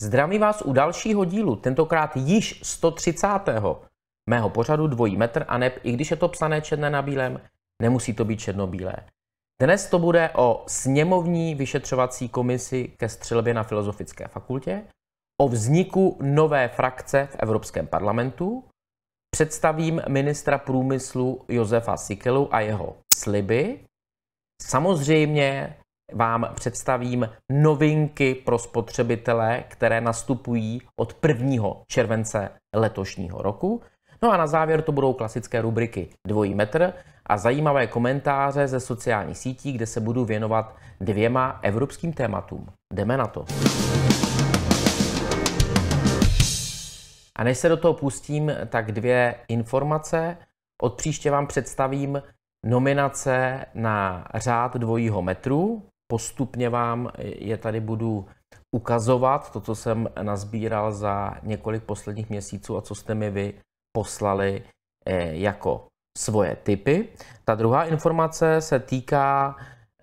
Zdravím vás u dalšího dílu, tentokrát již 130. mého pořadu Dvojí metr a neb, i když je to psané černé na bílém, nemusí to být černobílé. Dnes to bude o sněmovní vyšetřovací komisi ke střelbě na Filozofické fakultě, o vzniku nové frakce v Evropském parlamentu, představím ministra průmyslu Josefa Sikelu a jeho sliby. Samozřejmě vám představím novinky pro spotřebitele, které nastupují od 1. července letošního roku. No a na závěr to budou klasické rubriky dvojí metr a zajímavé komentáře ze sociálních sítí, kde se budu věnovat dvěma evropským tématům. Jdeme na to. A než se do toho pustím, tak dvě informace. Od příště vám představím nominace na řád dvojího metru. Postupně vám je tady budu ukazovat, to, co jsem nazbíral za několik posledních měsíců a co jste mi vy poslali eh, jako svoje typy. Ta druhá informace se týká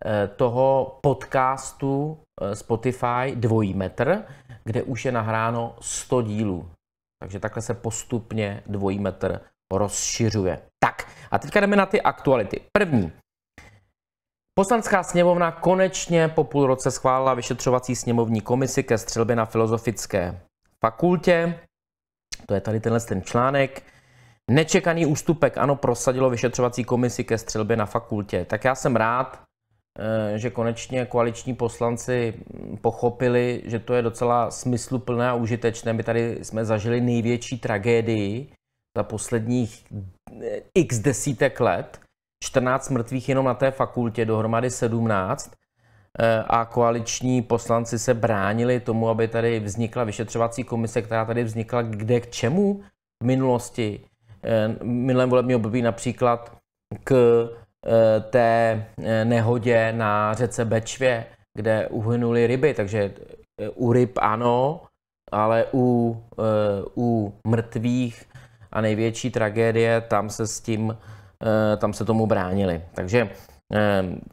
eh, toho podcastu eh, Spotify Dvojí metr, kde už je nahráno 100 dílů. Takže takhle se postupně Dvojí metr rozšiřuje. Tak a teďka jdeme na ty aktuality. První. Poslanská sněmovna konečně po půl roce schválila vyšetřovací sněmovní komisi ke střelbě na Filozofické fakultě. To je tady tenhle ten článek. Nečekaný ústupek, ano, prosadilo vyšetřovací komisi ke střelbě na fakultě. Tak já jsem rád, eh, že konečně koaliční poslanci hm, pochopili, že to je docela smysluplné a užitečné. My tady jsme zažili největší tragédii za posledních eh, x desítek let. 14 mrtvých jenom na té fakultě, dohromady 17. Eh, a koaliční poslanci se bránili tomu, aby tady vznikla vyšetřovací komise, která tady vznikla kde k čemu v minulosti Eh, minulém volebním období například k eh, té eh, nehodě na řece Bečvě, kde uhynuly ryby, takže u ryb ano, ale u, u mrtvých a největší tragédie, tam se s tím, tam se tomu bránili. Takže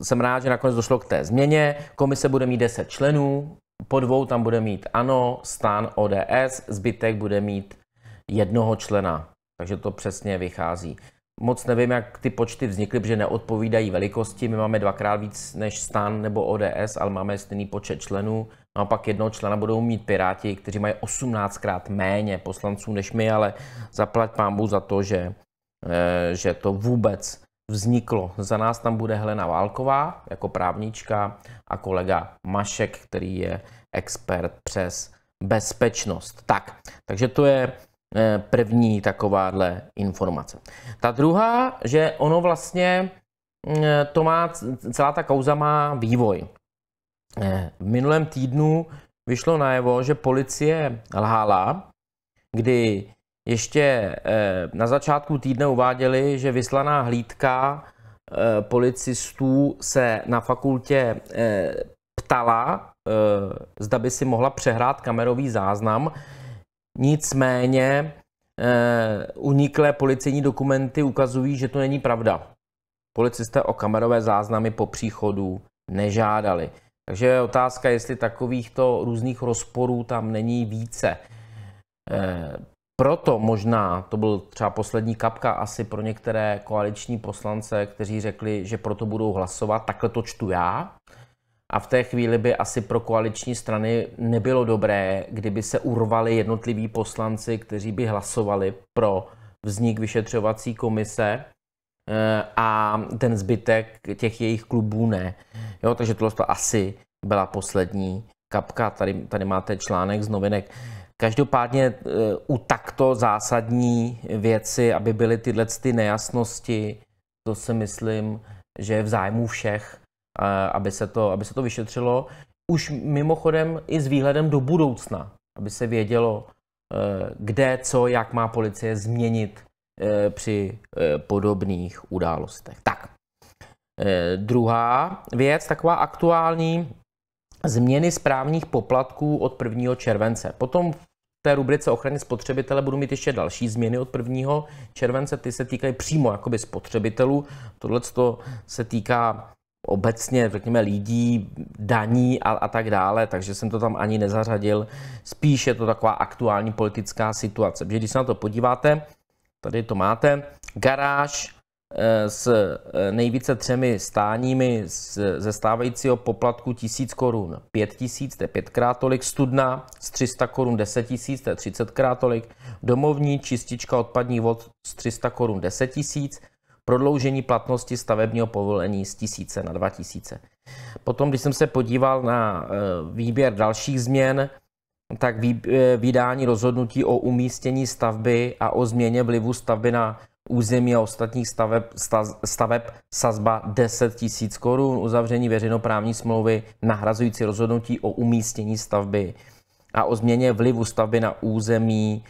jsem rád, že nakonec došlo k té změně. Komise bude mít 10 členů, po dvou tam bude mít ANO, STAN, ODS, zbytek bude mít jednoho člena takže to přesně vychází. Moc nevím, jak ty počty vznikly, protože neodpovídají velikosti. My máme dvakrát víc než STAN nebo ODS, ale máme stejný počet členů. No a pak jednoho člena budou mít Piráti, kteří mají 18krát méně poslanců než my, ale zaplať pámbu za to, že, eh, že to vůbec vzniklo. Za nás tam bude Helena Válková jako právnička a kolega Mašek, který je expert přes bezpečnost. Tak, takže to je Eh, první takováhle informace. Ta druhá, že ono vlastně, mm, eh, to má, celá ta kauza má vývoj. Eh, v minulém týdnu vyšlo najevo, že policie lhala, kdy ještě na začátku týdne uváděli, že vyslaná hlídka policistů se na fakultě ptala, zda by si mohla přehrát kamerový záznam, Nicméně e, uniklé policejní dokumenty ukazují, že to není pravda. Policisté o kamerové záznamy po příchodu nežádali. Takže je otázka, jestli takovýchto různých rozporů tam není více. E, proto možná to byl třeba poslední kapka asi pro některé koaliční poslance, kteří řekli, že proto budou hlasovat. Takhle to čtu já. A v té chvíli by asi pro koaliční strany nebylo dobré, kdyby se urvali jednotliví poslanci, kteří by hlasovali pro vznik vyšetřovací komise eh, a ten zbytek těch jejich klubů ne. Jo, takže tohle to asi byla poslední kapka. Tady, tady máte článek z novinek. Každopádně eh, u takto zásadní věci, aby byly tyhle ty nejasnosti, to si myslím, že je v zájmu všech, aby se to, aby se to vyšetřilo. Už mimochodem i s výhledem do budoucna, aby se vědělo, e, kde, co, jak má policie změnit e, při e, podobných událostech. Tak, druhá věc, taková aktuální, změny správních poplatků od 1. července. Potom v té rubrice ochrany spotřebitele budu mít ještě další změny od 1. července, ty se týkají přímo jakoby spotřebitelů. Tohle se týká obecně, řekněme, lidí, daní a, a tak dále, takže jsem to tam ani nezařadil. Spíš je to taková aktuální politická situace. Protože když se na to podíváte, tady to máte, garáž eh, s eh, nejvíce třemi stáními ze stávajícího poplatku 1000 korun 5000, to je pětkrát tolik, studna z 300 korun 10 tisíc, to je 30krát tolik, domovní čistička odpadní vod z 300 korun 10 000, prodloužení platnosti stavebního povolení z 1000 na 2000. Potom, když jsem se podíval na eh, výběr dalších změn, tak eh, vydání rozhodnutí o umístění stavby a o změně vlivu stavby na území a ostatních staveb, staveb sazba 10 000 korun, uzavření veřejnoprávní smlouvy nahrazující rozhodnutí o umístění stavby a o změně vlivu stavby na území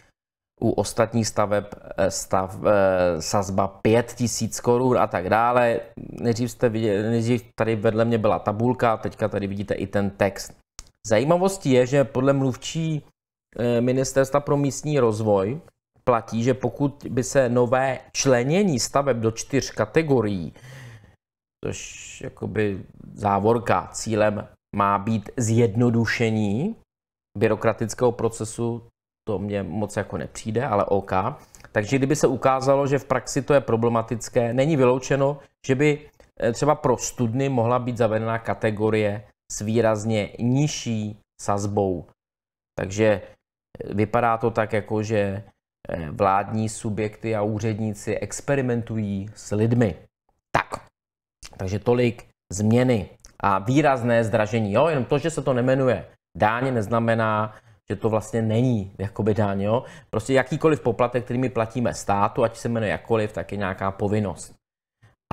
u ostatních staveb eh, stav, eh, sazba 5000 korun a tak dále. Nejdřív, jste viděli, nejdřív tady vedle mě byla tabulka, teďka tady vidíte i ten text. Zajímavostí je, že podle mluvčí eh, Ministerstva pro místní rozvoj platí, že pokud by se nové členění staveb do čtyř kategorií, což jakoby závorka, cílem má být zjednodušení byrokratického procesu to mě moc jako nepřijde, ale OK. Takže kdyby se ukázalo, že v praxi to je problematické, není vyloučeno, že by eh, třeba pro studny mohla být zavedena kategorie s výrazně nižší sazbou. Takže eh, vypadá to tak, jako že eh, vládní subjekty a úředníci experimentují s lidmi. Tak, takže tolik změny a výrazné zdražení. Jo, jenom to, že se to nemenuje dáně, neznamená, že to vlastně není jakoby daň. Jo? Prostě jakýkoliv poplatek, který my platíme státu, ať se jmenuje jakkoliv, tak je nějaká povinnost.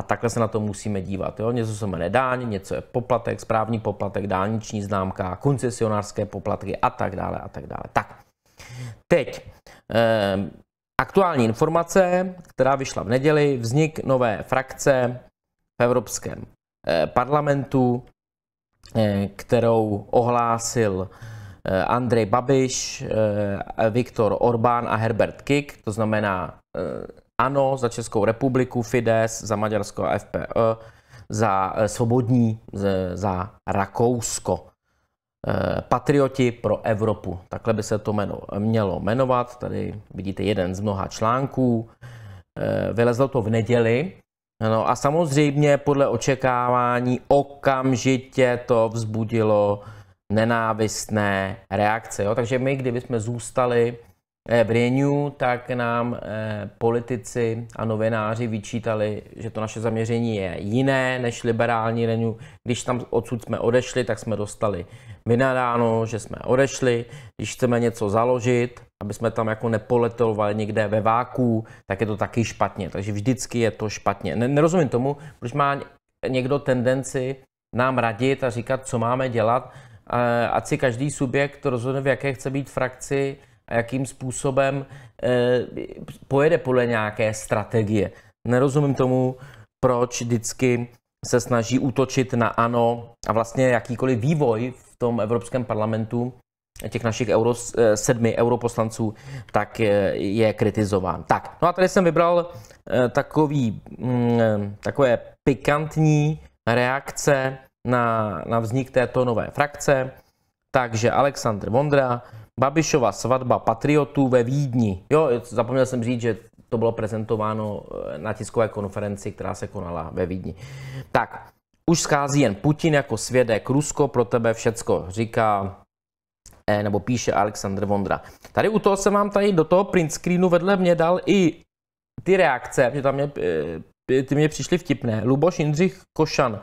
A takhle se na to musíme dívat. Jo? Něco se jmenuje dáň, něco je poplatek, správní poplatek, dálniční známka, koncesionářské poplatky a tak dále a tak dále. Tak, teď eh, aktuální informace, která vyšla v neděli, vznik nové frakce v Evropském eh, parlamentu, eh, kterou ohlásil eh, Eh, Andrej Babiš, eh, Viktor Orbán a Herbert Kik, to znamená eh, ANO za Českou republiku, Fides za Maďarsko a FPE, za Svobodní, za Rakousko. Patrioti pro Evropu. Takhle by se to jmeno, mělo jmenovat. Tady vidíte jeden z mnoha článků. Vylezlo to v neděli. No a samozřejmě podle očekávání okamžitě to vzbudilo nenávistné reakce. Jo? Takže my, kdybychom zůstali eh, v Renew, tak nám eh, politici a novináři vyčítali, že to naše zaměření je jiné než liberální Renew. Když tam odsud jsme odešli, tak jsme dostali vynadáno, že jsme odešli. Když chceme něco založit, aby jsme tam jako nepoletovali někde ve váku, tak je to taky špatně. Takže vždycky je to špatně. Nerozumím tomu, proč má někdo tendenci nám radit a říkat, co máme dělat, ať si každý subjekt rozhodne, v jaké chce být frakci a jakým způsobem eh, pojede podle nějaké strategie. Nerozumím tomu, proč vždycky se snaží útočit na ANO a vlastně jakýkoliv vývoj v tom Evropském parlamentu těch našich euro, eh, sedmi europoslanců, tak eh, je kritizován. Tak, no a tady jsem vybral takový, mm, takové pikantní reakce na, na vznik této nové frakce. Takže Aleksandr Vondra, Babišova svatba patriotů ve Vídni. Jo, zapomněl jsem říct, že to bylo prezentováno eh, na tiskové konferenci, která se konala ve Vídni. Tak, už schází jen Putin jako svědek, Rusko pro tebe všecko, říká eh, nebo píše Aleksandr Vondra. Tady u toho jsem vám tady do toho print screenu vedle mě dal i ty reakce, že tam mě, eh, ty mě přišly vtipné. Luboš Jindřich Košan.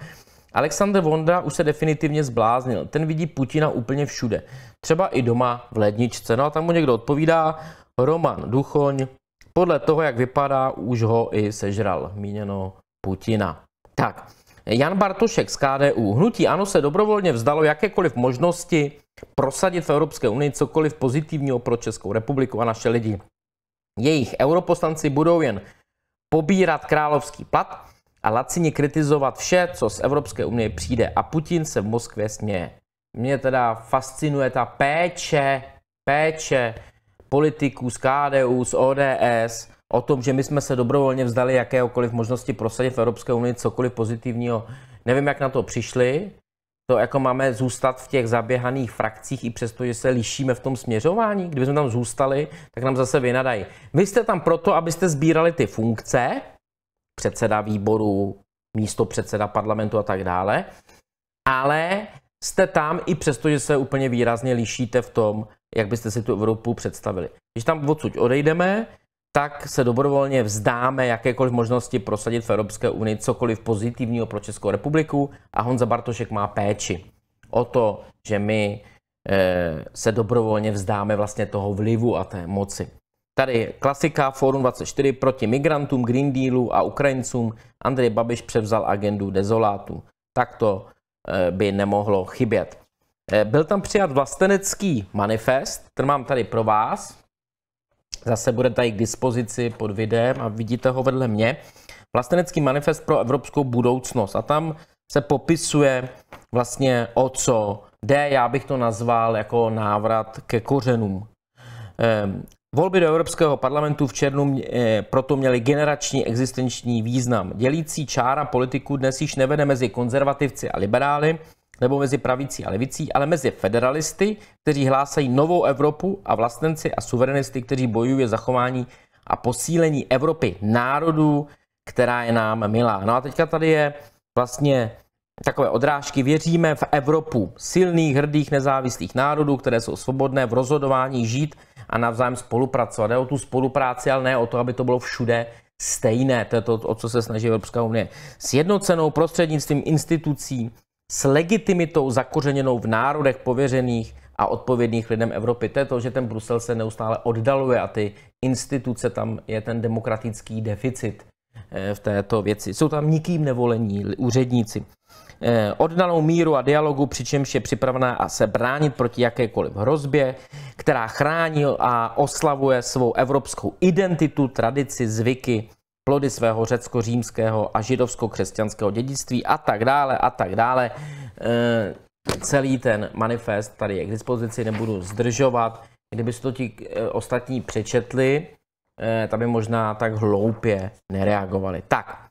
Alexander Vondra už se definitivně zbláznil. Ten vidí Putina úplně všude. Třeba i doma v ledničce. No a tam mu někdo odpovídá. Roman Duchoň. Podle toho, jak vypadá, už ho i sežral. Míněno Putina. Tak, Jan Bartošek z KDU. Hnutí ANO se dobrovolně vzdalo jakékoliv možnosti prosadit v Evropské unii cokoliv pozitivního pro Českou republiku a naše lidi. Jejich europoslanci budou jen pobírat královský plat a lacině kritizovat vše, co z Evropské unie přijde. A Putin se v Moskvě směje. Mě teda fascinuje ta péče, péče politiků z KDU, z ODS, o tom, že my jsme se dobrovolně vzdali jakéhokoliv možnosti prosadit v Evropské unii cokoliv pozitivního. Nevím, jak na to přišli. To jako máme zůstat v těch zaběhaných frakcích i přesto, že se lišíme v tom směřování. Kdyby jsme tam zůstali, tak nám zase vynadají. Vy jste tam proto, abyste sbírali ty funkce, předseda výboru, místo předseda parlamentu a tak dále. Ale jste tam i přesto, že se úplně výrazně lišíte v tom, jak byste si tu Evropu představili. Když tam odsud odejdeme, tak se dobrovolně vzdáme jakékoliv možnosti prosadit v Evropské unii cokoliv pozitivního pro Českou republiku a Honza Bartošek má péči o to, že my eh, se dobrovolně vzdáme vlastně toho vlivu a té moci. Tady klasika Forum 24 proti migrantům, Green Dealu a Ukrajincům. Andrej Babiš převzal agendu dezolátu. Tak to eh, by nemohlo chybět. Eh, byl tam přijat vlastenecký manifest, který mám tady pro vás. Zase bude tady k dispozici pod videem a vidíte ho vedle mě. Vlastenecký manifest pro evropskou budoucnost. A tam se popisuje vlastně o co jde. Já bych to nazval jako návrat ke kořenům. Ehm, Volby do Evropského parlamentu v černu mě, eh, proto měly generační existenční význam. Dělící čára politiků dnes již nevede mezi konzervativci a liberály, nebo mezi pravicí a levicí, ale mezi federalisty, kteří hlásají novou Evropu a vlastenci a suverenisty, kteří bojují za zachování a posílení Evropy národů, která je nám milá. No a teďka tady je vlastně takové odrážky. Věříme v Evropu silných, hrdých, nezávislých národů, které jsou svobodné v rozhodování žít – a navzájem spolupracovat. Jde o tu spolupráci, ale ne o to, aby to bylo všude stejné. To je to, o co se snaží Evropská unie. s jednocenou prostřednictvím institucí s legitimitou zakořeněnou v národech pověřených a odpovědných lidem Evropy. To je to, že ten Brusel se neustále oddaluje a ty instituce, tam je ten demokratický deficit eh, v této věci. Jsou tam nikým nevolení úředníci. Eh, oddanou míru a dialogu, přičemž je připravená a se bránit proti jakékoliv hrozbě, která chrání a oslavuje svou evropskou identitu, tradici, zvyky, plody svého řecko-římského a židovsko-křesťanského dědictví a tak dále a tak dále. Eh, celý ten manifest tady je k dispozici, nebudu zdržovat. Kdyby to ti eh, ostatní přečetli, tam by možná tak hloupě nereagovali. Tak,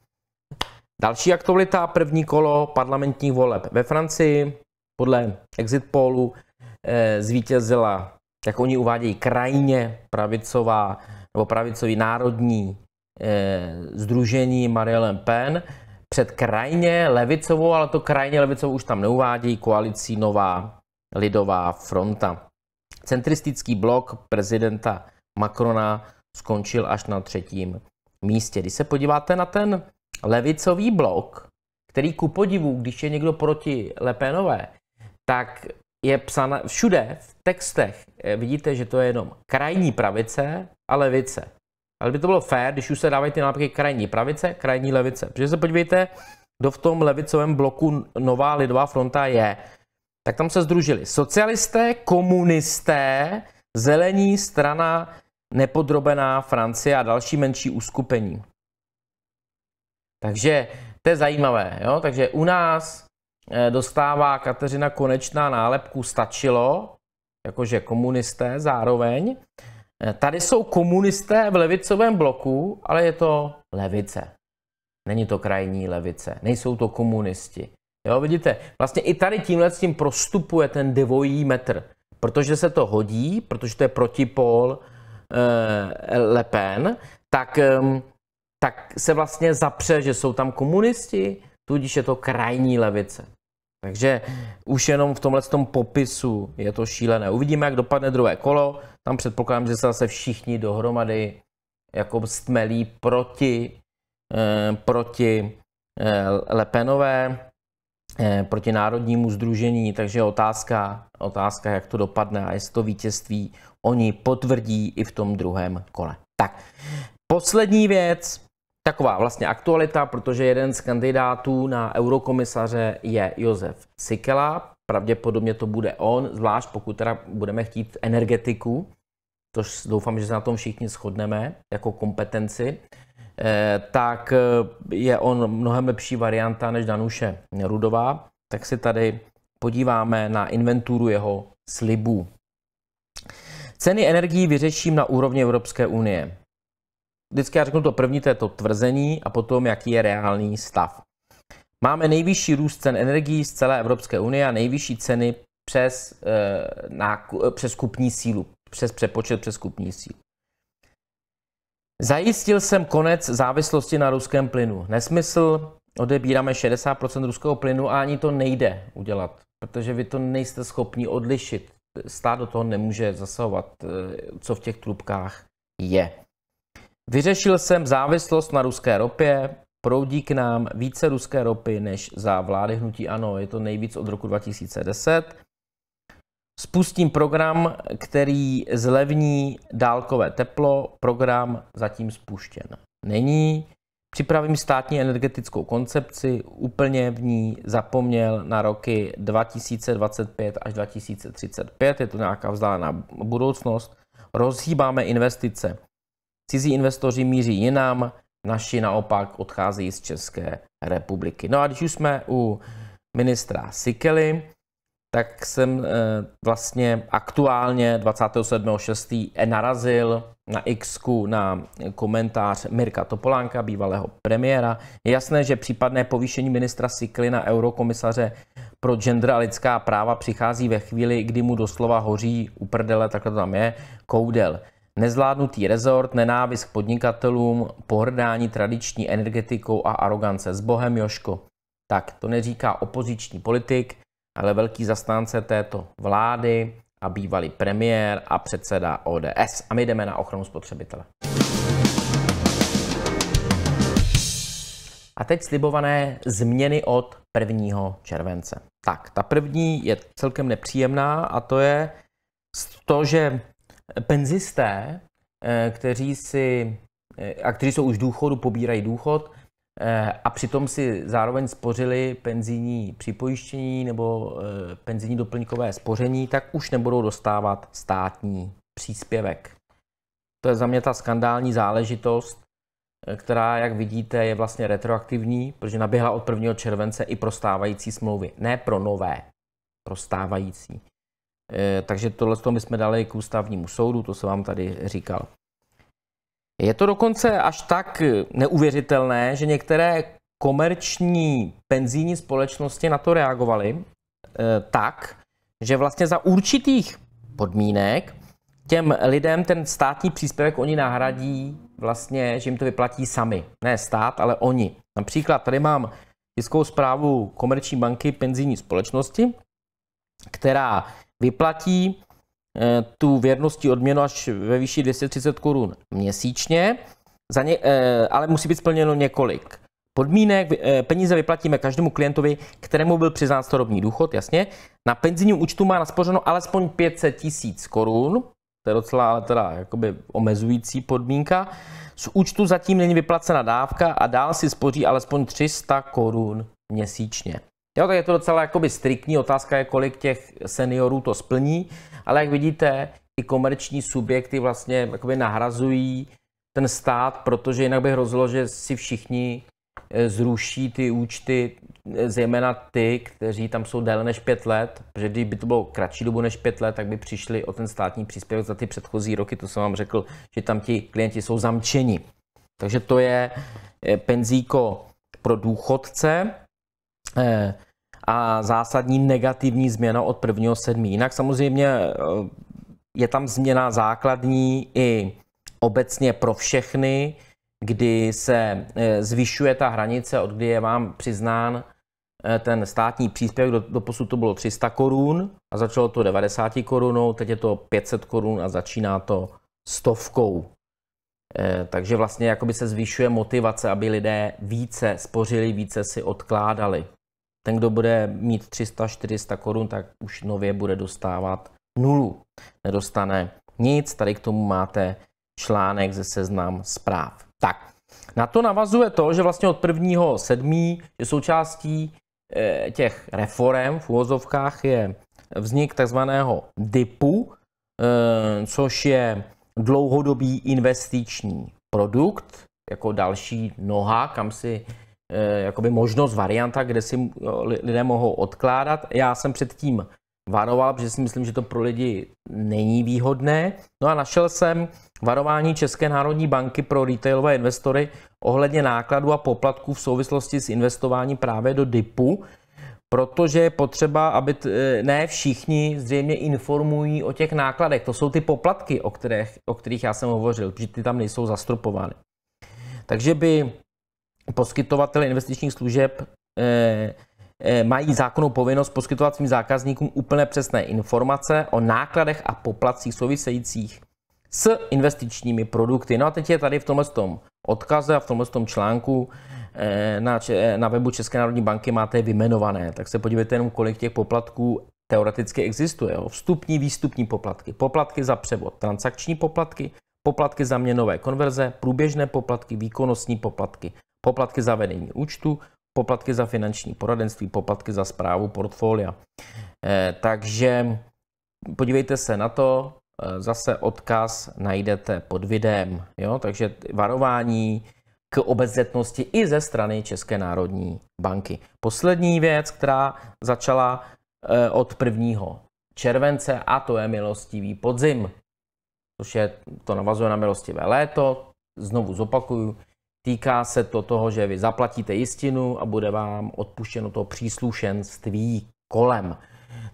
Další aktualita, první kolo parlamentních voleb ve Francii. Podle exit polu e, eh, zvítězila, jak oni uvádějí, krajně pravicová nebo pravicový národní e, eh, združení Marie Le Pen před krajně levicovou, ale to krajně levicovou už tam neuvádějí koalicí Nová lidová fronta. Centristický blok prezidenta Macrona skončil až na třetím místě. Když se podíváte na ten levicový blok, který ku podivu, když je někdo proti Lepenové, tak je psána všude v textech. Eh, vidíte, že to je jenom krajní pravice a levice. Ale by to bylo fér, když už se dávají ty nálepky krajní pravice, krajní levice. Protože se podívejte, kdo v tom levicovém bloku Nová lidová fronta je. Tak tam se združili socialisté, komunisté, zelení, strana nepodrobená Francie a další menší uskupení. Takže to je zajímavé. Jo? Takže u nás eh, dostává Kateřina Konečná nálepku stačilo, jakože komunisté zároveň. Eh, tady jsou komunisté v levicovém bloku, ale je to levice. Není to krajní levice, nejsou to komunisti. Jo, vidíte, vlastně i tady tímhle s tím prostupuje ten dvojí metr, protože se to hodí, protože to je protipol e, Le Pen, tak ehm, tak se vlastně zapře, že jsou tam komunisti, tudíž je to krajní levice. Takže už jenom v tomhle tom popisu je to šílené. Uvidíme, jak dopadne druhé kolo. Tam předpokládám, že se zase všichni dohromady jako stmelí proti, eh, proti eh, Lepenové, eh, proti národnímu združení, takže otázka, otázka, jak to dopadne a jestli to vítězství oni potvrdí i v tom druhém kole. Tak, poslední věc, taková vlastně aktualita, protože jeden z kandidátů na eurokomisaře je Josef Sikela. Pravděpodobně to bude on, zvlášť pokud teda budeme chtít energetiku, což doufám, že se na tom všichni shodneme jako kompetenci, eh, tak eh, je on mnohem lepší varianta než Danuše Rudová. Tak si tady podíváme na inventuru jeho slibů. Ceny energií vyřeším na úrovni Evropské unie vždycky já řeknu to první, to je to tvrzení a potom, jaký je reálný stav. Máme nejvyšší růst cen energií z celé Evropské unie a nejvyšší ceny přes, e, eh, na, eh, přes kupní sílu, přes přepočet přes kupní sílu. Zajistil jsem konec závislosti na ruském plynu. Nesmysl, odebíráme 60% ruského plynu a ani to nejde udělat, protože vy to nejste schopni odlišit. Stát do toho nemůže zasahovat, eh, co v těch trubkách je. Vyřešil jsem závislost na ruské ropě, proudí k nám více ruské ropy než za vlády hnutí ANO, je to nejvíc od roku 2010. Spustím program, který zlevní dálkové teplo, program zatím spuštěn není. Připravím státní energetickou koncepci, úplně v ní zapomněl na roky 2025 až 2035, je to nějaká vzdálená budoucnost. Rozhýbáme investice. Cizí investoři míří jinam, naši naopak odcházejí z České republiky. No a když už jsme u ministra Sikely, tak jsem eh, vlastně aktuálně 27.6. narazil na X na komentář Mirka Topolánka, bývalého premiéra. Je jasné, že případné povýšení ministra Sikly na eurokomisaře pro gender a lidská práva přichází ve chvíli, kdy mu doslova hoří u prdele, takhle to tam je, koudel. Nezvládnutý rezort, nenávist k podnikatelům, pohrdání tradiční energetikou a arogance. S Bohem, Joško. Tak, to neříká opoziční politik, ale velký zastánce této vlády a bývalý premiér a předseda ODS. A my jdeme na ochranu spotřebitele. A teď slibované změny od 1. července. Tak, ta první je celkem nepříjemná a to je to, že penzisté, eh, kteří si eh, a kteří jsou už důchodu, pobírají důchod eh, a přitom si zároveň spořili penzijní připojištění nebo penzijní doplňkové spoření, tak už nebudou dostávat státní příspěvek. To je za mě ta skandální záležitost, která, jak vidíte, je vlastně retroaktivní, protože naběhla od 1. července i pro stávající smlouvy, ne pro nové, pro stávající. Eh, takže tohle my jsme dali k ústavnímu soudu, to jsem vám tady říkal. Je to dokonce až tak eh, neuvěřitelné, že některé komerční penzijní společnosti na to reagovaly eh, tak, že vlastně za určitých podmínek těm lidem ten státní příspěvek oni nahradí vlastně, že jim to vyplatí sami. Ne stát, ale oni. Například tady mám tiskovou zprávu komerční banky penzijní společnosti, která vyplatí eh, tu věrnosti odměnu až ve výši 230 korun měsíčně, za ně, eh, ale musí být splněno několik podmínek. Eh, peníze vyplatíme každému klientovi, kterému byl přiznán starobní důchod, jasně. Na penzijním účtu má naspořeno alespoň 500 tisíc korun, to je docela ale teda jakoby omezující podmínka. Z účtu zatím není vyplacena dávka a dál si spoří alespoň 300 korun měsíčně. Jo, tak je to docela jakoby striktní otázka, je kolik těch seniorů to splní, ale jak vidíte, ty komerční subjekty vlastně jakoby nahrazují ten stát, protože jinak by hrozilo, že si všichni eh, zruší ty účty, eh, zejména ty, kteří tam jsou déle než pět let, protože kdyby to bylo kratší dobu než pět let, tak by přišli o ten státní příspěvek za ty předchozí roky, to jsem vám řekl, že tam ti klienti jsou zamčeni. Takže to je eh, penzíko pro důchodce a zásadní negativní změna od 1.7. Jinak samozřejmě eh, je tam změna základní i obecně pro všechny, kdy se eh, zvyšuje ta hranice, od kdy je vám přiznán eh, ten státní příspěvek, do, do posud to bylo 300 korun a začalo to 90 korunou, teď je to 500 korun a začíná to stovkou. E, takže vlastně jakoby se zvyšuje motivace, aby lidé více spořili, více si odkládali. Ten, kdo bude mít 300-400 korun, tak už nově bude dostávat nulu. Nedostane nic, tady k tomu máte článek ze seznam zpráv. Tak, na to navazuje to, že vlastně od 1.7. je součástí eh, těch reform v úvozovkách je vznik takzvaného DIPu, eh, což je dlouhodobý investiční produkt, jako další noha, kam si Eh, jakoby možnost, varianta, kde si eh, lidé mohou odkládat. Já jsem předtím varoval, protože si myslím, že to pro lidi není výhodné. No a našel jsem varování České národní banky pro retailové investory ohledně nákladů a poplatků v souvislosti s investováním právě do DIPu, protože je potřeba, aby t, eh, ne všichni zřejmě informují o těch nákladech. To jsou ty poplatky, o kterých, o kterých já jsem hovořil, protože ty tam nejsou zastropovány. Takže by poskytovatele investičních služeb eh, eh, mají zákonnou povinnost poskytovat svým zákazníkům úplně přesné informace o nákladech a poplacích souvisejících s investičními produkty. No a teď je tady v tomhle tom odkaze a v tomhle tom článku eh, na, na webu České národní banky máte vymenované. Tak se podívejte jenom, kolik těch poplatků teoreticky existuje. Jo. Vstupní, výstupní poplatky, poplatky za převod, transakční poplatky, poplatky za měnové konverze, průběžné poplatky, výkonnostní poplatky, poplatky za vedení účtu, poplatky za finanční poradenství, poplatky za zprávu portfolia. Eh, takže podívejte se na to, eh, zase odkaz najdete pod videem. Jo? Takže varování k obezřetnosti i ze strany České národní banky. Poslední věc, která začala eh, od 1. července, a to je milostivý podzim, což je, to navazuje na milostivé léto. Znovu zopakuju, Týká se to toho, že vy zaplatíte jistinu a bude vám odpuštěno to příslušenství kolem.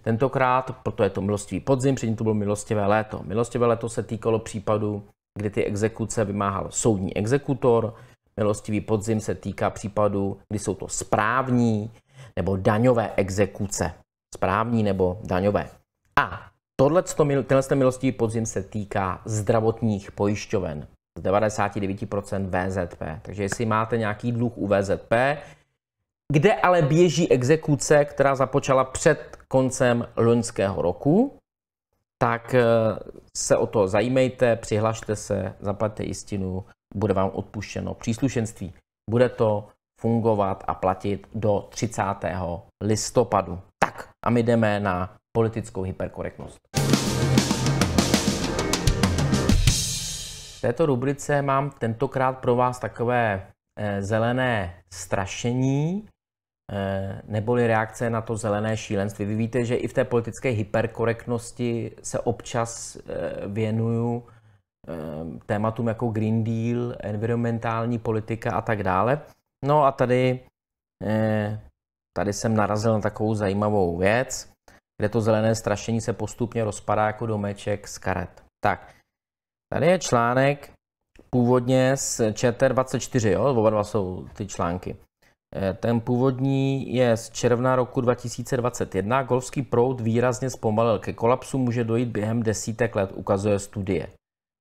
Tentokrát, proto je to milostivý podzim, předtím to bylo milostivé léto. Milostivé léto se týkalo případu, kdy ty exekuce vymáhal soudní exekutor, milostivý podzim se týká případů, kdy jsou to správní nebo daňové exekuce. Správní nebo daňové. A tohle, tenhle milostivý podzim se týká zdravotních pojišťoven z 99% VZP. Takže jestli máte nějaký dluh u VZP, kde ale běží exekuce, která započala před koncem loňského roku, tak eh, se o to zajímejte, přihlašte se, zaplaťte jistinu, bude vám odpuštěno příslušenství. Bude to fungovat a platit do 30. listopadu. Tak a my jdeme na politickou hyperkorektnost. této rubrice mám tentokrát pro vás takové eh, zelené strašení, eh, neboli reakce na to zelené šílenství. Vy víte, že i v té politické hyperkorektnosti se občas eh, věnuju tématům jako Green Deal, environmentální politika a tak dále. No a tady, tady jsem narazil na takovou zajímavou věc, kde to zelené strašení se postupně rozpadá jako domeček z karet. Tak, Tady je článek původně z ČT24, jo? oba dva jsou ty články. Eh, ten původní je z června roku 2021. Golfský proud výrazně zpomalil. Ke kolapsu může dojít během desítek let, ukazuje studie.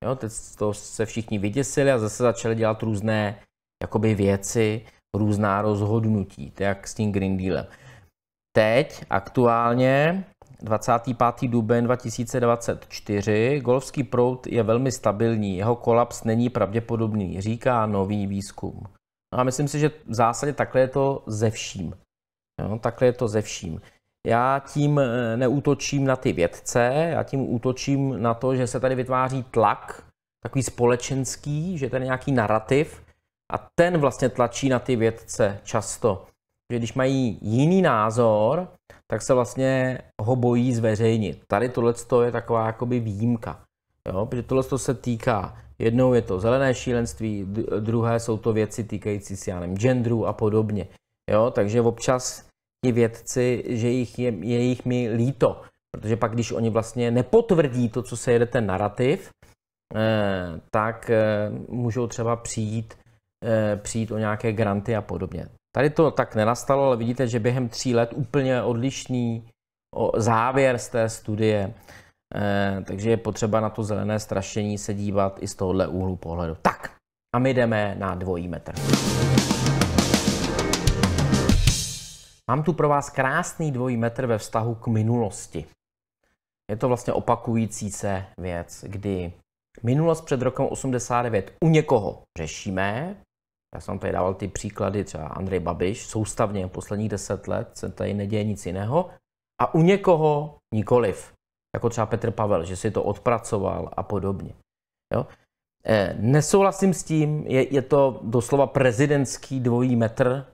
Jo, teď to se všichni vyděsili a zase začali dělat různé jakoby věci, různá rozhodnutí, tak jak s tím Green Dealem. Teď aktuálně 25. duben 2024. Golfský proud je velmi stabilní, jeho kolaps není pravděpodobný, říká nový výzkum. No a myslím si, že v zásadě takhle je to ze vším. Jo, takhle je to ze vším. Já tím eh, neútočím na ty vědce, já tím útočím na to, že se tady vytváří tlak, takový společenský, že je nějaký narrativ a ten vlastně tlačí na ty vědce často že když mají jiný názor, tak se vlastně ho bojí zveřejnit. Tady tohle je taková jakoby výjimka. Jo? Protože tohle se týká, jednou je to zelené šílenství, druhé jsou to věci týkající se, já nevím, genderu a podobně. Jo? Takže občas ti vědci, že jich je, je jich mi líto. Protože pak, když oni vlastně nepotvrdí to, co se jede ten narrativ, eh, tak eh, můžou třeba přijít, eh, přijít o nějaké granty a podobně. Tady to tak nenastalo, ale vidíte, že během tří let úplně odlišný závěr z té studie. Eh, takže je potřeba na to zelené strašení se dívat i z tohohle úhlu pohledu. Tak, a my jdeme na dvojí metr. Mám tu pro vás krásný dvojí metr ve vztahu k minulosti. Je to vlastně opakující se věc, kdy minulost před rokem 89 u někoho řešíme, já jsem tady dával ty příklady, třeba Andrej Babiš, soustavně posledních deset let se tady neděje nic jiného a u někoho nikoliv, jako třeba Petr Pavel, že si to odpracoval a podobně. Jo? E, nesouhlasím s tím, je, je to doslova prezidentský dvojí metr,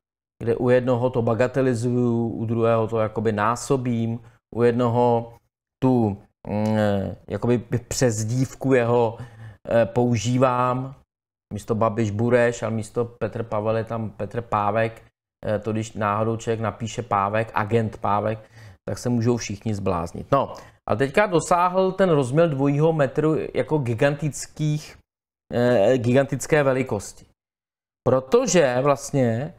kde u jednoho to bagatelizuju, u druhého to jakoby násobím, u jednoho tu mm, eh, jakoby přezdívku jeho eh, používám, místo Babiš Bureš ale místo Petr Pavel je tam Petr Pávek. Eh, to když náhodou člověk napíše Pávek, agent Pávek, tak se můžou všichni zbláznit. No, a teďka dosáhl ten rozměr dvojího metru jako gigantických, eh, gigantické velikosti. Protože vlastně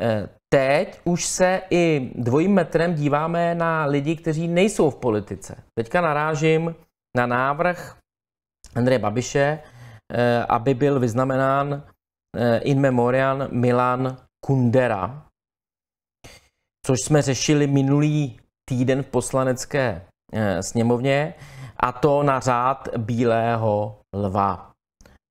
eh, teď už se i dvojím metrem díváme na lidi, kteří nejsou v politice. Teďka narážím na návrh Andreje Babiše, Eh, aby byl vyznamenán eh, in memoriam Milan Kundera, což jsme řešili minulý týden v poslanecké eh, sněmovně, a to na řád Bílého lva.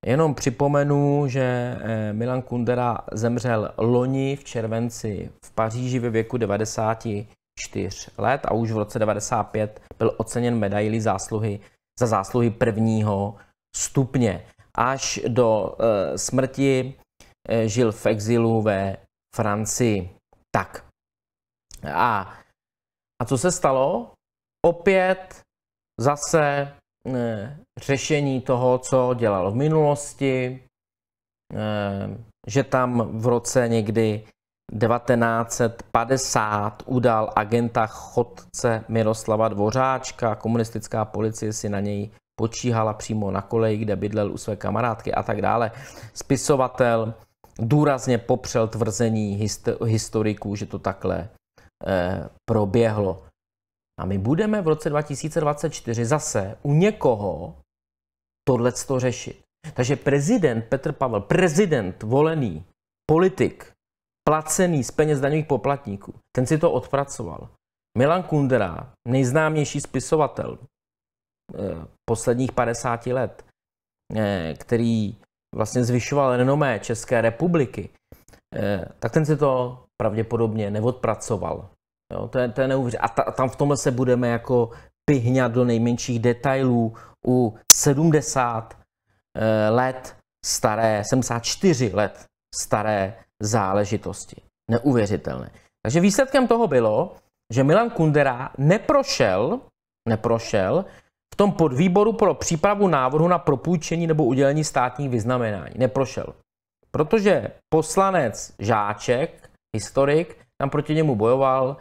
Jenom připomenu, že Milan Kundera zemřel loni v červenci v Paříži ve věku 94 let a už v roce 95 byl oceněn medailí zásluhy za zásluhy prvního stupně. Až do eh, smrti eh, žil v exilu ve Francii. Tak. A, a co se stalo? Opět zase eh, řešení toho, co dělal v minulosti, že tam v roce někdy 1950 udal agenta chodce Miroslava Dvořáčka, komunistická policie si na něj počíhala přímo na koleji, kde bydlel u své kamarádky a tak dále. Spisovatel důrazně popřel tvrzení hist- historiků, že to takhle e, proběhlo. A my budeme v roce 2024 zase u někoho to řešit. Takže prezident Petr Pavel, prezident volený, politik, placený z peněz daňových poplatníků, ten si to odpracoval. Milan Kundera, nejznámější spisovatel, Eh, posledních 50 let, eh, který vlastně zvyšoval renomé České republiky, eh, tak ten si to pravděpodobně neodpracoval. Jo, to, je, to je neuvěřitelné. A, ta, a tam v tomhle se budeme jako pihňat do nejmenších detailů u 70 let staré, 74 let staré záležitosti. Neuvěřitelné. Takže výsledkem toho bylo, že Milan Kundera neprošel, neprošel v tom podvýboru pro přípravu návrhu na propůjčení nebo udělení státních vyznamenání. Neprošel. Protože poslanec Žáček, historik, tam proti němu bojoval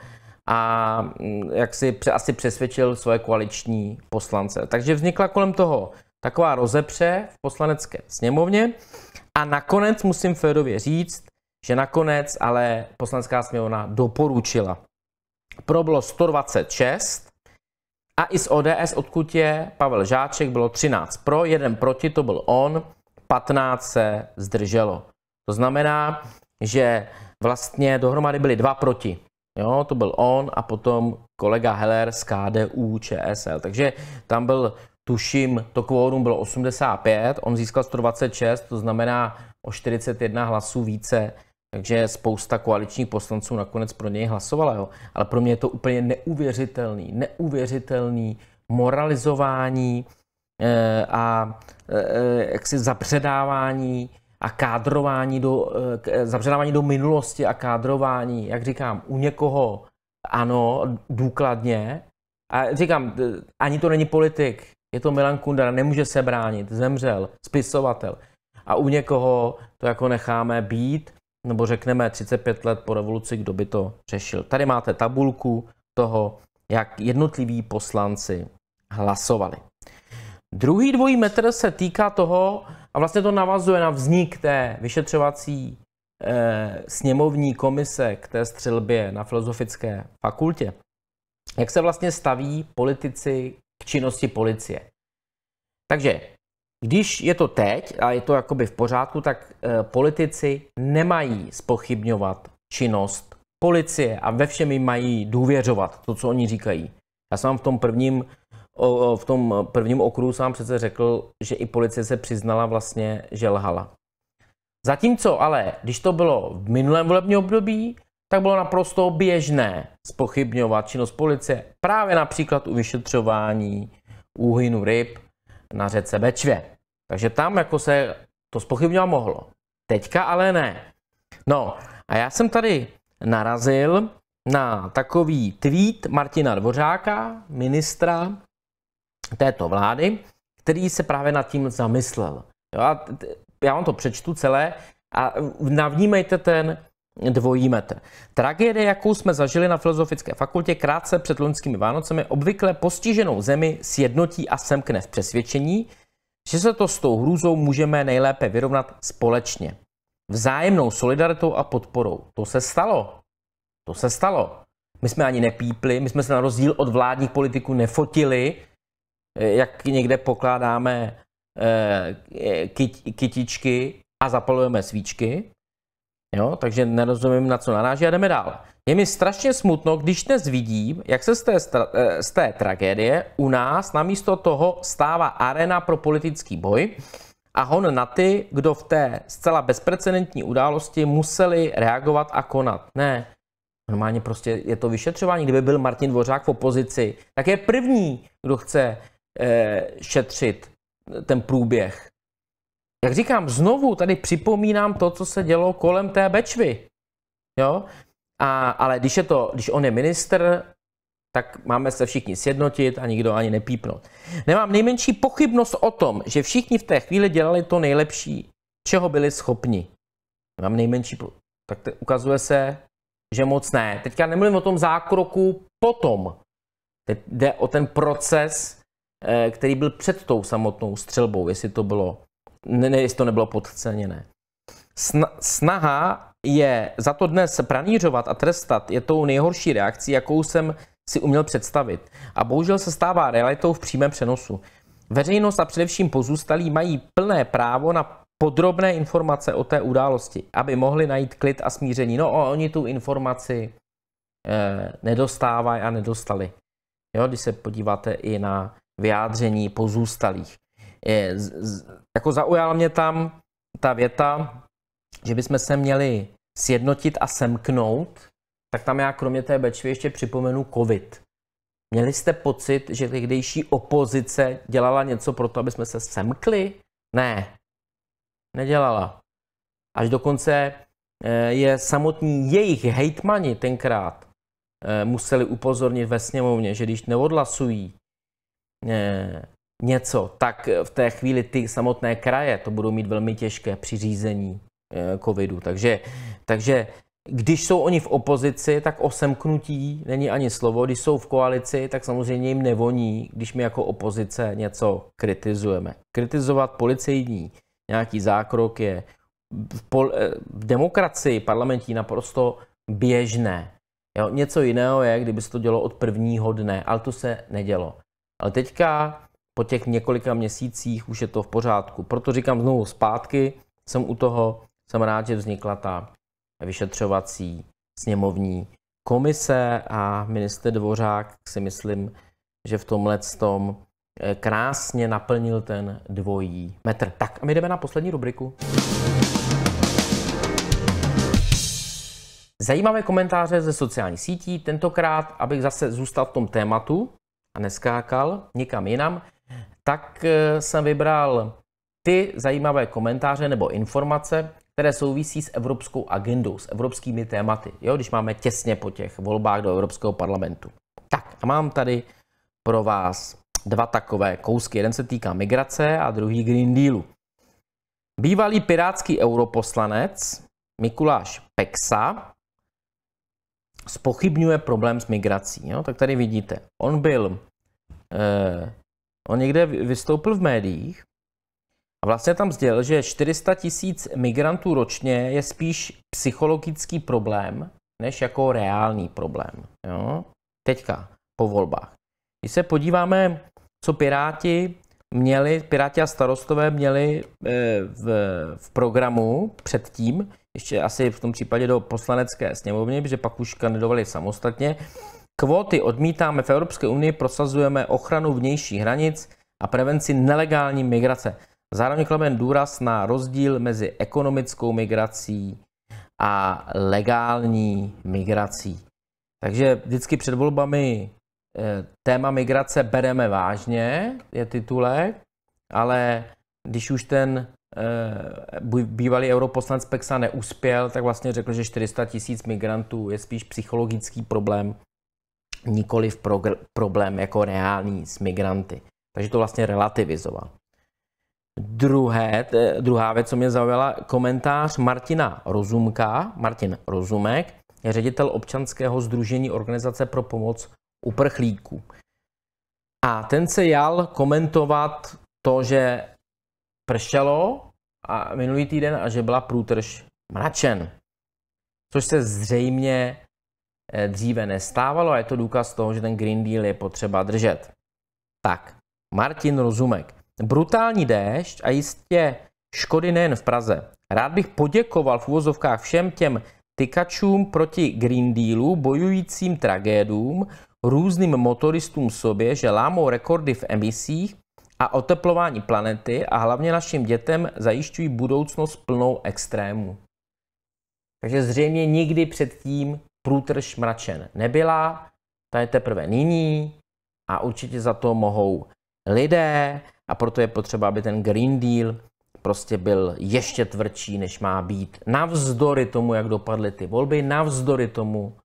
a mm, jak si asi přesvědčil svoje koaliční poslance. Takže vznikla kolem toho taková rozepře v poslanecké sněmovně a nakonec musím férově říct, že nakonec ale poslanecká sněmovna doporučila. Pro bylo 126, a i z ODS, odkud je Pavel Žáček, bylo 13 pro, jeden proti, to byl on, 15 se zdrželo. To znamená, že vlastně dohromady byly dva proti. Jo, to byl on a potom kolega Heller z KDU ČSL. Takže tam byl, tuším, to kvórum bylo 85, on získal 126, to znamená o 41 hlasů více takže spousta koaličních poslanců nakonec pro něj hlasovala. Jo. Ale pro mě je to úplně neuvěřitelný, neuvěřitelný moralizování e, a e, jaksi zapředávání a kádrování do, e, zapředávání do minulosti a kádrování, jak říkám, u někoho ano, důkladně. A říkám, ani to není politik, je to Milan Kundera, nemůže se bránit, zemřel, spisovatel. A u někoho to jako necháme být nebo řekneme 35 let po revoluci, kdo by to řešil. Tady máte tabulku toho, jak jednotliví poslanci hlasovali. Druhý dvojí metr se týká toho, a vlastně to navazuje na vznik té vyšetřovací eh, sněmovní komise k té střelbě na Filozofické fakultě. Jak se vlastně staví politici k činnosti policie. Takže když je to teď a je to jakoby v pořádku, tak eh, politici nemají spochybňovat činnost policie a ve všem jim mají důvěřovat to, co oni říkají. Já jsem v tom prvním v tom prvním okruhu sám přece řekl, že i policie se přiznala vlastně, že lhala. Zatímco ale, když to bylo v minulém volebním období, tak bylo naprosto běžné spochybňovat činnost policie právě například u vyšetřování úhynu ryb na řece Bečvě. Takže tam jako se to spochybňovat mohlo. Teďka ale ne. No a já jsem tady narazil na takový tweet Martina Dvořáka, ministra této vlády, který se právě nad tím zamyslel. Jo, a já vám to přečtu celé a navnímejte ten dvojí metr. Tragédie, jakou jsme zažili na Filozofické fakultě krátce před loňskými Vánocemi, obvykle postiženou zemi sjednotí a semkne v přesvědčení, že se to s tou hrůzou můžeme nejlépe vyrovnat společně. Vzájemnou solidaritou a podporou. To se stalo. To se stalo. My jsme ani nepípli, my jsme se na rozdíl od vládních politiků nefotili, eh, jak někde pokládáme eh, kytičky a zapalujeme svíčky. Jo, takže nerozumím, na co naráží a jdeme dál. Je mi strašně smutno, když dnes vidím, jak se z té, eh, z té tragédie u nás namísto toho stává arena pro politický boj a hon na ty, kdo v té zcela bezprecedentní události museli reagovat a konat. Ne, normálně prostě je to vyšetřování. Kdyby byl Martin Dvořák v opozici, tak je první, kdo chce eh, šetřit ten průběh jak říkám, znovu tady připomínám to, co se dělo kolem té Bečvy. Jo? A, ale když, je to, když on je minister, tak máme se všichni sjednotit a nikdo ani nepípnout. Nemám nejmenší pochybnost o tom, že všichni v té chvíli dělali to nejlepší, čeho byli schopni. Nemám nejmenší, tak te, ukazuje se, že moc ne. Teďka nemluvím o tom zákroku potom. Teď jde o ten proces, eh, který byl před tou samotnou střelbou, jestli to bylo ne, ne jestli to nebylo podceněné. Sna, snaha je za to dnes pranířovat a trestat je tou nejhorší reakcí, jakou jsem si uměl představit. A bohužel se stává realitou v přímém přenosu. Veřejnost a především pozůstalí mají plné právo na podrobné informace o té události, aby mohli najít klid a smíření. No a oni tu informaci eh, nedostávají a nedostali. Jo, když se podíváte i na vyjádření pozůstalých je, z, jako zaujala mě tam ta věta, že bychom se měli sjednotit a semknout, tak tam já kromě té Bečvy ještě připomenu COVID. Měli jste pocit, že tehdejší opozice dělala něco pro to, aby jsme se semkli? Ne, nedělala. Až dokonce eh, je samotní jejich hejtmani tenkrát eh, museli upozornit ve sněmovně, že když neodhlasují eh, něco, tak eh, v té chvíli ty samotné kraje to budou mít velmi těžké při řízení eh, covidu. Takže, takže když jsou oni v opozici, tak o semknutí není ani slovo. Když jsou v koalici, tak samozřejmě jim nevoní, když my jako opozice něco kritizujeme. Kritizovat policejní nějaký zákrok je v, pol, eh, v demokracii parlamentní naprosto běžné. Jo, něco jiného je, kdyby se to dělo od prvního dne, ale to se nedělo. Ale teďka po těch několika měsících už je to v pořádku. Proto říkám znovu zpátky, jsem u toho, jsem rád, že vznikla ta vyšetřovací sněmovní komise a minister Dvořák si myslím, že v tomhle tom eh, krásně naplnil ten dvojí metr. Tak a my jdeme na poslední rubriku. Zajímavé komentáře ze sociálních sítí, tentokrát, abych zase zůstal v tom tématu a neskákal nikam jinam tak eh, jsem vybral ty zajímavé komentáře nebo informace, které souvisí s evropskou agendou, s evropskými tématy, jo, když máme těsně po těch volbách do Evropského parlamentu. Tak a mám tady pro vás dva takové kousky. Jeden se týká migrace a druhý Green Dealu. Bývalý pirátský europoslanec Mikuláš Peksa spochybňuje problém s migrací. Jo? Tak tady vidíte, on byl eh, On někde vystoupil v médiích a vlastně tam sdělil, že 400 tisíc migrantů ročně je spíš psychologický problém, než jako reálný problém. Jo? Teďka, po volbách. Když se podíváme, co Piráti měli, Piráti a starostové měli e, v, v programu předtím, ještě asi v tom případě do poslanecké sněmovny, protože pak už kandidovali samostatně, Kvóty odmítáme v Evropské unii, prosazujeme ochranu vnějších hranic a prevenci nelegální migrace. Zároveň klamen důraz na rozdíl mezi ekonomickou migrací a legální migrací. Takže vždycky před volbami eh, téma migrace bereme vážně, je titulek, ale když už ten eh, bývalý europoslanec Pexa neuspěl, tak vlastně řekl, že 400 tisíc migrantů je spíš psychologický problém nikoli v progr- problém jako reální s migranty. Takže to vlastně relativizoval. Druhé, t- druhá věc, co mě zaujala, komentář Martina Rozumka. Martin Rozumek je ředitel občanského združení Organizace pro pomoc uprchlíků. A ten se jal komentovat to, že pršelo a minulý týden a že byla průtrž mračen. Což se zřejmě Eh, dříve nestávalo a je to důkaz toho, že ten Green Deal je potřeba držet. Tak, Martin Rozumek. Brutální déšť a jistě škody nejen v Praze. Rád bych poděkoval v úvozovkách všem těm tykačům proti Green Dealu, bojujícím tragédům, různým motoristům sobě, že lámou rekordy v emisích a oteplování planety a hlavně našim dětem zajišťují budoucnost plnou extrému. Takže zřejmě nikdy předtím průtrž mračen nebyla, ta je teprve nyní a určitě za to mohou lidé a proto je potřeba, aby ten Green Deal prostě byl ještě tvrdší, než má být. Navzdory tomu, jak dopadly ty volby, navzdory tomu,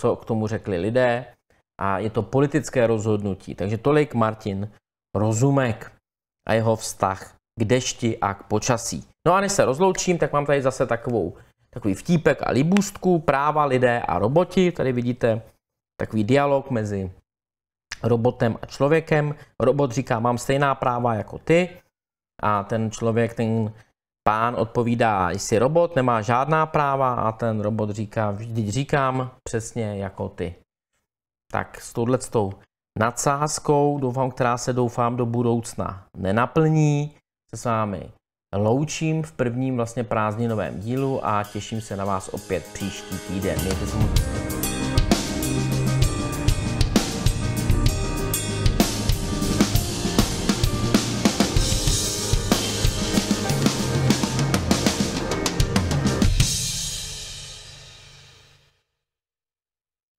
co k tomu řekli lidé a je to politické rozhodnutí. Takže tolik Martin Rozumek a jeho vztah k dešti a k počasí. No a než se rozloučím, tak mám tady zase takovou takový vtípek a libůstku, práva, lidé a roboti. Tady vidíte takový dialog mezi robotem a člověkem. Robot říká, mám stejná práva jako ty. A ten člověk, ten pán odpovídá, jsi robot, nemá žádná práva. A ten robot říká, vždyť říkám přesně jako ty. Tak s tou nadsázkou, doufám, která se doufám do budoucna nenaplní, se s vámi loučím v prvním vlastně prázdninovém dílu a těším se na vás opět příští týden. Mějte se